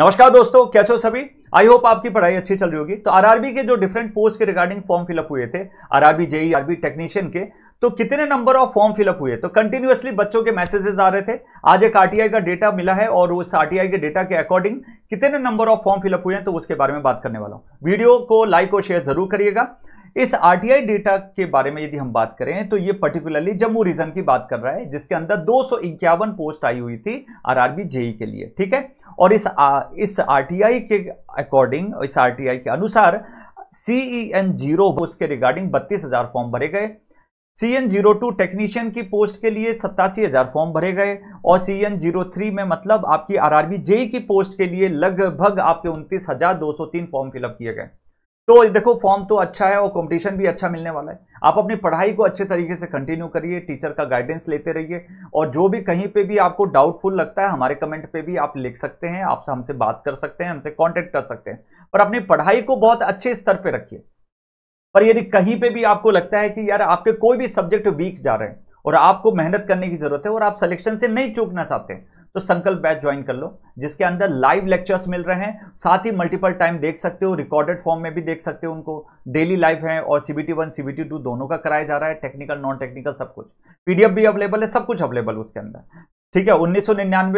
नमस्कार दोस्तों कैसे हो सभी आई होप आपकी पढ़ाई अच्छी चल रही होगी तो आरआरबी के जो डिफरेंट पोस्ट के रिगार्डिंग फॉर्म फिलअप हुए थे आरआरबी जेई आरबी टेक्नीशियन के तो कितने नंबर ऑफ फॉर्म फिलअप हुए तो कंटिन्यूसली बच्चों के मैसेजेस आ रहे थे आज एक आरटीआई का डेटा मिला है और उस आरटीआई के डेटा के अकॉर्डिंग कितने नंबर ऑफ फॉर्म फिलअप हुए हैं तो उसके बारे में बात करने वाला हूँ वीडियो को लाइक और शेयर जरूर करिएगा इस आरटीआई डेटा के बारे में यदि हम बात करें तो ये पर्टिकुलरली जम्मू रीजन की बात कर रहा है जिसके अंदर दो पोस्ट आई हुई थी आरआरबी जेई के लिए ठीक है और इस आ, इस आरटीआई के अकॉर्डिंग इस आरटीआई के अनुसार सीई एन जीरो उसके रिगार्डिंग बत्तीस हजार फॉर्म भरे गए C N zero two technician की पोस्ट के लिए सत्तासी हजार फॉर्म भरे गए और सी एन जीरो थ्री में मतलब आपकी आरआरबी जेई की पोस्ट के लिए लगभग आपके उनतीस हजार दो सौ तीन फॉर्म फिलअप किए गए तो देखो फॉर्म तो अच्छा है और कंपटीशन भी अच्छा मिलने वाला है आप अपनी पढ़ाई को अच्छे तरीके से कंटिन्यू करिए टीचर का गाइडेंस लेते रहिए और जो भी कहीं पे भी आपको डाउटफुल लगता है हमारे कमेंट पे भी आप लिख सकते हैं आप हमसे बात कर सकते हैं हमसे कांटेक्ट कर सकते हैं पर अपनी पढ़ाई को बहुत अच्छे स्तर पर रखिए पर यदि कहीं पर भी आपको लगता है कि यार आपके कोई भी सब्जेक्ट वीक जा रहे हैं और आपको मेहनत करने की जरूरत है और आप सिलेक्शन से नहीं चूकना चाहते हैं तो संकल्प बैच ज्वाइन कर लो जिसके अंदर लाइव लेक्चर्स मिल रहे हैं साथ ही मल्टीपल टाइम देख सकते हो रिकॉर्डेड फॉर्म में भी देख सकते हो उनको डेली लाइव है और सीबीटी वन सीबीटी टू दोनों का कराया जा रहा है टेक्निकल नॉन टेक्निकल सब कुछ पीडीएफ भी अवेलेबल है सब कुछ अवेलेबल उसके अंदर ठीक है उन्नीस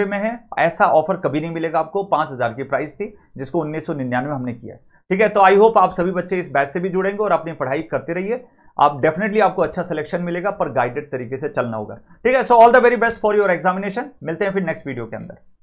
में है ऐसा ऑफर कभी नहीं मिलेगा आपको पांच की प्राइस थी जिसको उन्नीस हमने किया है ठीक है तो आई होप आप सभी बच्चे इस बैच से भी जुड़ेंगे और अपनी पढ़ाई करते रहिए आप डेफिनेटली आपको अच्छा सिलेक्शन मिलेगा पर गाइडेड तरीके से चलना होगा ठीक है so all the very best for your examination मिलते हैं फिर नेक्स्ट वीडियो के अंदर